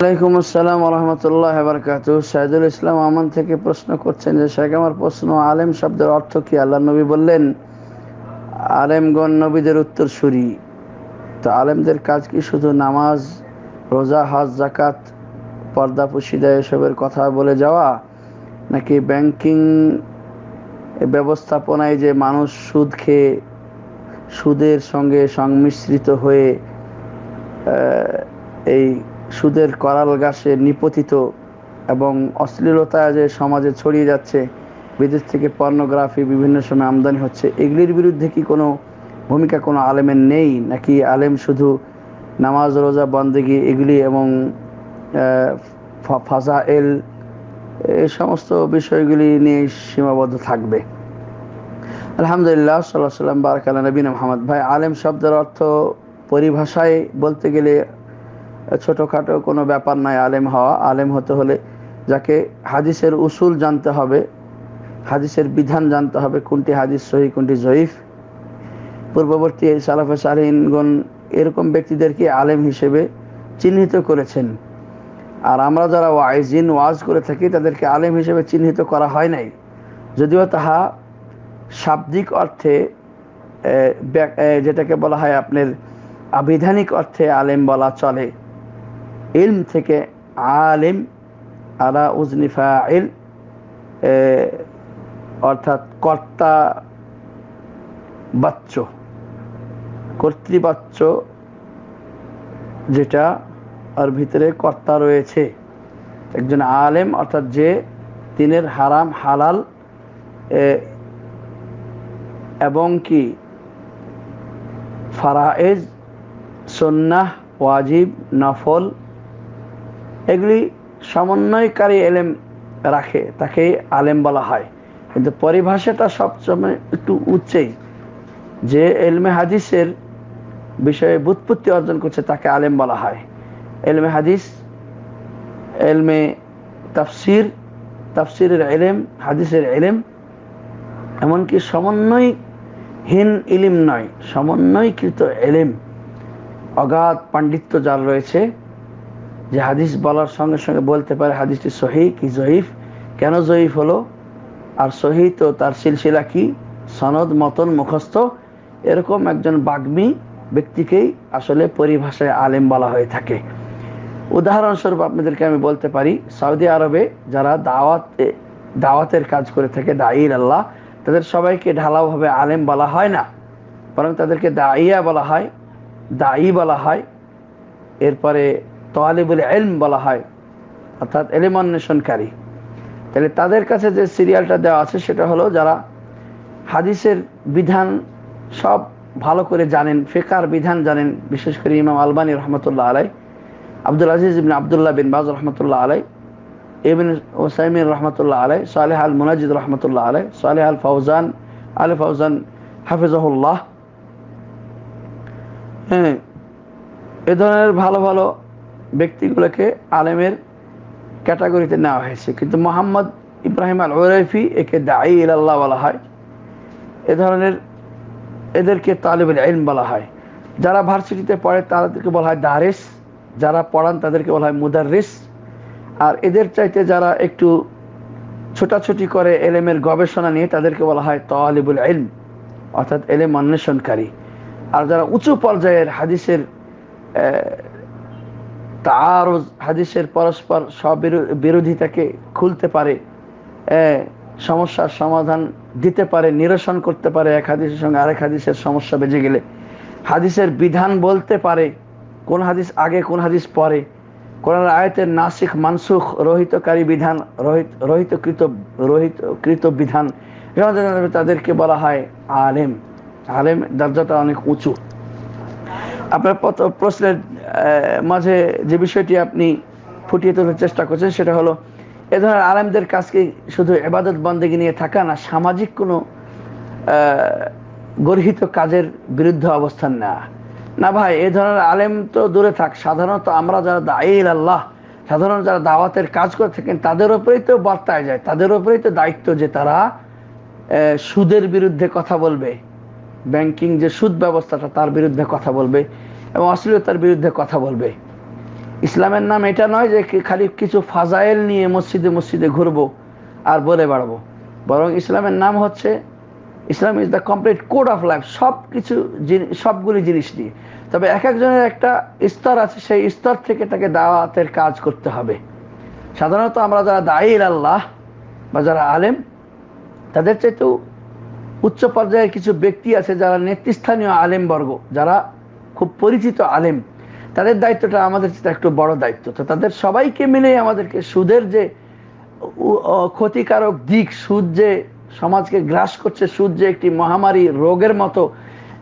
ওয়ালাইকুম আসসালাম রহমতুল্লাহ বারকাত সাইদুল ইসলাম আমান থেকে প্রশ্ন করছেন যে শেখ আমার প্রশ্ন আলেম শব্দের অর্থ কি আল্লাহ নবী বললেন আলেমগণ নবীদের উত্তরসূরি তো আলেমদের কাজ কি শুধু নামাজ রোজা হাজ জাকাত পর্দা পুশিদা এসবের কথা বলে যাওয়া নাকি ব্যাংকিং ব্যবস্থাপনায় যে মানুষ সুদ খেয়ে সুদের সঙ্গে সংমিশ্রিত হয়ে এই সুদের করাল গাছে নিপতিত এবং অশ্লীলতা যে সমাজে ছড়িয়ে যাচ্ছে বিদেশ থেকে পর্নোগ্রাফি বিভিন্ন সময় আমদানি হচ্ছে এগুলির বিরুদ্ধে কি কোনো ভূমিকা কোনো আলেমের নেই নাকি আলেম শুধু নামাজ রোজা বন্দেগি এগুলি এবং ফাজা এল এই সমস্ত বিষয়গুলি নিয়ে সীমাবদ্ধ থাকবে আলহামদুলিল্লাহ সাল্লাহ সাল্লাম বারকাল নবীন মোহাম্মদ ভাই আলেম শব্দের অর্থ পরিভাষায় বলতে গেলে ছোটোখাটো কোনো ব্যাপার নাই আলেম হওয়া আলেম হতে হলে যাকে হাদিসের উসুল জানতে হবে হাদিসের বিধান জানতে হবে কোনটি হাদিস সহি কোনটি জয়ীফ পূর্ববর্তী এই সালাফে সালিনগণ এরকম ব্যক্তিদেরকে আলেম হিসেবে চিহ্নিত করেছেন আর আমরা যারা ওয়াইজিন ওয়াজ করে থাকি তাদেরকে আলেম হিসেবে চিহ্নিত করা হয় নাই যদিও তাহা শাব্দিক অর্থে যেটাকে বলা হয় আপনার আবিধানিক অর্থে আলেম বলা চলে ইলম থেকে আলিম আলা উজনিফা ইল অর্থাৎ কর্তা বাচ্চ কর্তৃবাচ্য যেটা আর ভিতরে কর্তা রয়েছে একজন আলেম অর্থাৎ যে তিনের হারাম হালাল এবং কি ফারায়েজ সন্ন্যাহ ওয়াজিব নফল এগুলি সমন্বয়কারী এলেম রাখে তাকে আলেম বলা হয় কিন্তু পরিভাষাটা সবসময় একটু উচ্চেই যে এলমে হাদিসের বিষয়ে বুৎপত্তি অর্জন করছে তাকে আলেম বলা হয় এলমে হাদিস এলমে তাফসির তাফসিরের এলেম হাদিসের এলেম এমনকি সমন্বয়হীন ইলিম নয় সমন্বয়কৃত এলেম অগাধ পাণ্ডিত্য যার রয়েছে যে হাদিস বলার সঙ্গে সঙ্গে বলতে পারে হাদিসটি সহি কি জয়ীফ কেন জয়ীফ হলো আর সহি তো তার সিলসিলা কি সনদ মতন মুখস্থ এরকম একজন বাগ্মী ব্যক্তিকেই আসলে পরিভাষায় আলেম বলা হয়ে থাকে উদাহরণস্বরূপ আপনাদেরকে আমি বলতে পারি সৌদি আরবে যারা দাওয়াতে দাওয়াতের কাজ করে থাকে দাঈর আল্লাহ তাদের সবাইকে ঢালাওভাবে আলেম বলা হয় না বরং তাদেরকে দাইয়া বলা হয় দায়ী বলা হয় এরপরে তোয়ালিবুল এলম বলা হয় অর্থাৎ এলিম অন্বেষণকারী তাহলে তাদের কাছে যে সিরিয়ালটা দেওয়া আছে সেটা হলো যারা হাদিসের বিধান সব ভালো করে জানেন ফেকার বিধান জানেন বিশেষ করে ইমাম আলবানী রহমতুল্লাহ আলাই আব্দুল আজিজ ইবিন আবদুল্লাহ বিন বাজ রহমতুল্লাহ আলাই ইবিন ওসাইমিন রহমতুল্লাহ আলাই সোয়ালেহ আল মুনাজিদ রহমতুল্লাহ আলাই সোয়ালেহ আল ফৌজান আল ফৌজান হাফিজাহুল্লাহ হ্যাঁ এ ধরনের ভালো ভালো ব্যক্তিগুলোকে আলেমের ক্যাটাগরিতে নেওয়া হয়েছে কিন্তু মোহাম্মদ ইব্রাহিম আল ওরাইফি একে দায়ী আল্লাহ বলা হয় এ ধরনের এদেরকে তালেবুল আইন বলা হয় যারা ভার্সিটিতে পড়ে তাদেরকে বলা হয় দারেস যারা পড়ান তাদেরকে বলা হয় মুদারিস আর এদের চাইতে যারা একটু ছোটাছুটি করে এলেমের গবেষণা নিয়ে তাদেরকে বলা হয় তালিবুল আইন অর্থাৎ এলেম অন্বেষণকারী আর যারা উঁচু পর্যায়ের হাদিসের তারজ হাদিসের পরস্পর সব বিরোধিতাকে খুলতে পারে সমস্যার সমাধান দিতে পারে নিরসন করতে পারে এক হাদিসের সঙ্গে আরেক হাদিসের সমস্যা বেজে গেলে হাদিসের বিধান বলতে পারে কোন হাদিস আগে কোন হাদিস পরে কোরআন আয়তের নাসিক মানসুখ রহিতকারী বিধান রহিত রহিতকৃত রহিতকৃত বিধান তাদেরকে বলা হয় আলেম আলেম দরজাটা অনেক উঁচু আপনার প্রশ্নের মাঝে যে বিষয়টি আপনি ফুটিয়ে তোলার চেষ্টা করছেন সেটা হলো এ ধরনের আলেমদের কাজকে শুধু এবাদত বন্দেগী নিয়ে থাকা না সামাজিক কোনো গর্হিত কাজের বিরুদ্ধে অবস্থান না না ভাই এ ধরনের আলেম তো দূরে থাক সাধারণত আমরা যারা দায়ের আল্লাহ সাধারণ যারা দাওয়াতের কাজ করে থাকেন তাদের ওপরেই তো বার্তায় যায় তাদের ওপরেই তো দায়িত্ব যে তারা সুদের বিরুদ্ধে কথা বলবে ব্যাংকিং যে সুদ ব্যবস্থাটা তার বিরুদ্ধে কথা বলবে এবং অশ্লীলতার বিরুদ্ধে কথা বলবে ইসলামের নাম এটা নয় যে খালি কিছু ফাজাইল নিয়ে মসজিদে মসজিদে ঘুরবো আর বলে বাড়বো বরং ইসলামের নাম হচ্ছে Islam is the complete code of life সব কিছু সবগুলি জিনিস নিয়ে তবে এক একজনের একটা স্তর আছে সেই স্তর থেকে তাকে দাওয়াতের কাজ করতে হবে সাধারণত আমরা যারা দায়ের আল্লাহ বা যারা আলেম তাদের চাইতেও উচ্চ পর্যায়ের কিছু ব্যক্তি আছে যারা নেতৃস্থানীয় আলেমবর্গ যারা পরিচিত আলেম তাদের দায়িত্বটা আমাদের একটু বড় দায়িত্ব তো তাদের সবাইকে মিলে আমাদেরকে সুদের যে ক্ষতিকারক দিক সুদ যে সমাজকে গ্রাস করছে সুদ যে একটি মহামারী রোগের মতো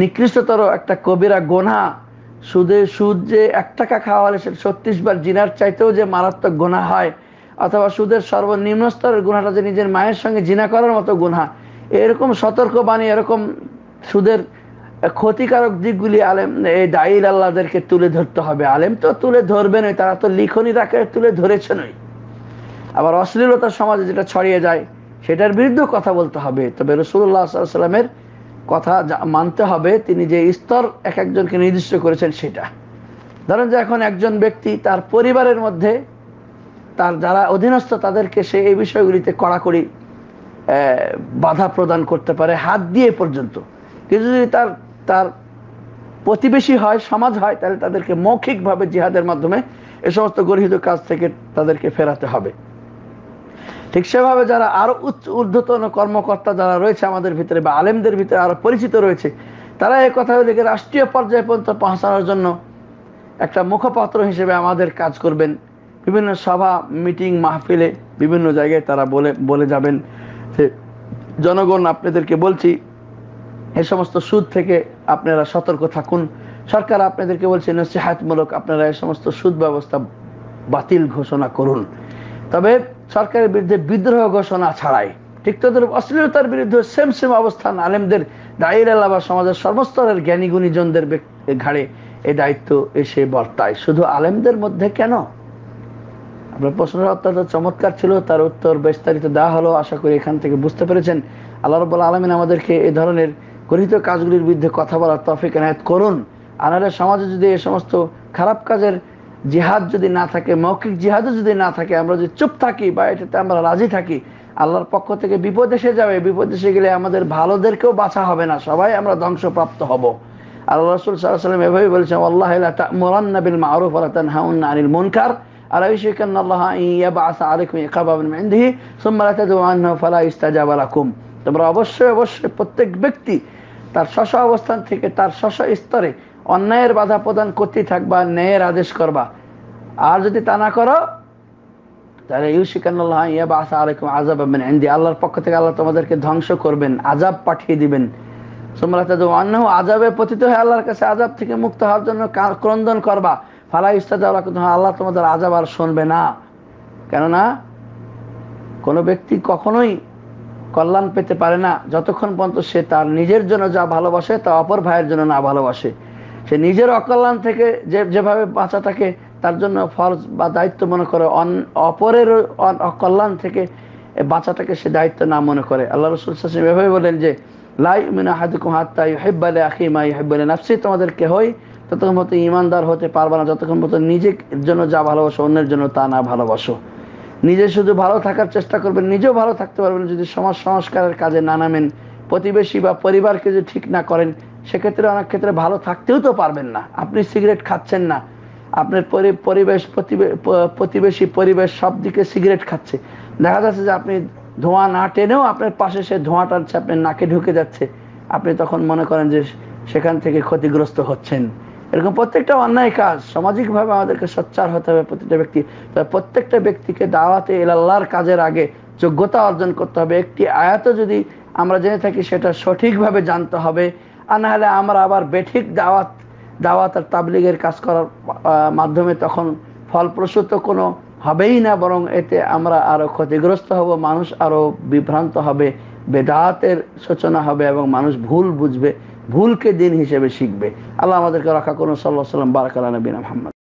নিকৃষ্টতর একটা কবিরা গোনা সুদে সুদ যে এক টাকা খাওয়ালে সেটা ছত্রিশ বার জিনার চাইতেও যে মারাত্মক গোনা হয় অথবা সুদের সর্বনিম্ন স্তরের গুণাটা যে নিজের মায়ের সঙ্গে জিনা করার মতো গুণা এরকম সতর্কবাণী এরকম সুদের ক্ষতিকারক দিকগুলি আলেম এই দায়ীর আল্লাহদেরকে তুলে ধরতে হবে আলেম তো তুলে ধরবেনই তারা তো লিখনি তাকে তুলে ধরেছেনই আবার অশ্লীলতা সমাজে যেটা ছড়িয়ে যায় সেটার বিরুদ্ধে কথা বলতে হবে তবে রসুল্লাহ সাল্লামের কথা মানতে হবে তিনি যে স্তর এক একজনকে নির্দিষ্ট করেছেন সেটা ধরেন যে এখন একজন ব্যক্তি তার পরিবারের মধ্যে তার যারা অধীনস্থ তাদেরকে সে এই বিষয়গুলিতে কড়াকড়ি বাধা প্রদান করতে পারে হাত দিয়ে পর্যন্ত কিন্তু যদি তার তার প্রতিবেশী হয় সমাজ হয় তাহলে তাদেরকে মৌখিকভাবে জিহাদের মাধ্যমে এ সমস্ত গরহিত কাজ থেকে তাদেরকে ফেরাতে হবে ঠিক সেভাবে যারা আরও উচ্চ ঊর্ধ্বতন কর্মকর্তা যারা রয়েছে আমাদের ভিতরে বা আলেমদের ভিতরে আরও পরিচিত রয়েছে তারা এই কথাগুলিকে রাষ্ট্রীয় পর্যায়ে পর্যন্ত পৌঁছানোর জন্য একটা মুখপাত্র হিসেবে আমাদের কাজ করবেন বিভিন্ন সভা মিটিং মাহফিলে বিভিন্ন জায়গায় তারা বলে বলে যাবেন যে জনগণ আপনাদেরকে বলছি এ সমস্ত সুদ থেকে আপনারা সতর্ক থাকুন সরকার আপনাদেরকে বলছে নসিহাতমূলক আপনারা এ সমস্ত সুদ ব্যবস্থা বাতিল ঘোষণা করুন তবে সরকারের বিরুদ্ধে বিদ্রোহ ঘোষণা ছাড়াই ঠিক তাদের অশ্লীলতার বিরুদ্ধে সেম সেম অবস্থান আলেমদের দায়ের আলাবা সমাজের সর্বস্তরের জ্ঞানী গুণীজনদের ঘাড়ে এই দায়িত্ব এসে বর্তায় শুধু আলেমদের মধ্যে কেন আপনার প্রশ্নটা অত্যন্ত চমৎকার ছিল তার উত্তর বিস্তারিত দেওয়া হলো আশা করি এখান থেকে বুঝতে পেরেছেন আল্লাহ রব আলমিন আমাদেরকে এ ধরনের গৃহীত কাজগুলির বিরুদ্ধে কথা বলার তফিক এনায়ত করুন আর সমাজে যদি এ সমস্ত খারাপ কাজের জিহাদ যদি না থাকে মৌখিক জিহাদও যদি না থাকে আমরা যদি চুপ থাকি বা এটাতে আমরা রাজি থাকি আল্লাহর পক্ষ থেকে বিপদ এসে যাবে বিপদ এসে গেলে আমাদের ভালোদেরকেও বাছা হবে না সবাই আমরা ধ্বংসপ্রাপ্ত হব আল্লাহ রসুল সাল্লাহ সাল্লাম এভাবেই বলেছেন আল্লাহ মোরান্না বিল মারুফ আল্লাহ হাউন আনিল মুনকার আলা আল্লাহ ইয়াবা আলাইকুম ইকাবাবিন মিন ইনদিহি সুম্মা ফালা তোমরা অবশ্যই অবশ্যই প্রত্যেক ব্যক্তি তার স্ব অবস্থান থেকে তার শশ স্তরে অন্যায়ের বাধা প্রদান করতে থাকবা ন্যায়ের আদেশ করবা আর যদি তা না করো তাহলে ইউসিকান্লাহ ইয়াবা আসা আলাইকুম আজাব আবেন এন্দি আল্লাহর পক্ষ থেকে আল্লাহ তোমাদেরকে ধ্বংস করবেন আজাব পাঠিয়ে দিবেন তোমরা তাদের অন্য আজাবে পতিত হয়ে আল্লাহর কাছে আজাব থেকে মুক্ত হওয়ার জন্য ক্রন্দন করবা ফালা ইস্তাজ আল্লাহ তোমাদের আজাব আর শুনবে না কেননা কোনো ব্যক্তি কখনোই কল্যাণ পেতে পারে না যতক্ষণ পর্যন্ত সে তার নিজের জন্য যা ভালোবাসে তা অপর ভাইয়ের জন্য না ভালোবাসে সে নিজের অকল্যাণ থেকে যে যেভাবে বাঁচা থাকে তার জন্য ফরজ বা দায়িত্ব মনে করে অপরের অকল্যাণ থেকে বাঁচাটাকে সে দায়িত্ব না মনে করে আল্লাহ রসুল সাসিম এভাবে বলেন যে লাই মিনা হাদুকুম হাত্তা ইহেব্বালে আখিমা হেব্বালে নাফসি তোমাদের কেহই ততক্ষণ মতো ইমানদার হতে পারবে না যতক্ষণ মতো নিজের জন্য যা ভালোবাসো অন্যের জন্য তা না ভালোবাসো নিজে শুধু ভালো থাকার চেষ্টা করবেন নিজেও ভালো থাকতে পারবেন যদি সমাজ সংস্কারের কাজে না নামেন প্রতিবেশী বা পরিবারকে যদি ঠিক না করেন সেক্ষেত্রে অনেক ক্ষেত্রে ভালো থাকতেও তো পারবেন না আপনি সিগারেট খাচ্ছেন না আপনার পরিবেশ প্রতিবেশী পরিবেশ সব দিকে সিগারেট খাচ্ছে দেখা যাচ্ছে যে আপনি ধোঁয়া না টেনেও আপনার পাশে সে ধোঁয়া টানছে আপনার নাকে ঢুকে যাচ্ছে আপনি তখন মনে করেন যে সেখান থেকে ক্ষতিগ্রস্ত হচ্ছেন এরকম প্রত্যেকটা অন্যায় কাজ সামাজিকভাবে আমাদেরকে সোচ্চার হতে হবে প্রতিটা ব্যক্তি প্রত্যেকটা ব্যক্তিকে দাওয়াতে এলাল্লাহর কাজের আগে যোগ্যতা অর্জন করতে হবে একটি আয়াত যদি আমরা জেনে থাকি সেটা সঠিকভাবে জানতে হবে আর নাহলে আমরা আবার বেঠিক দাওয়াত দাওয়াত আর তাবলিগের কাজ করার মাধ্যমে তখন ফলপ্রসূত কোনো হবেই না বরং এতে আমরা আরও ক্ষতিগ্রস্ত হব মানুষ আরও বিভ্রান্ত হবে বেদাতের সূচনা হবে এবং মানুষ ভুল বুঝবে ভুলকে দিন হিসেবে শিখবে আল্লাহ আমাদেরকে রাখা করুন সাল্লাহ সাল্লাম বারাকাল নবীন মোহাম্মদ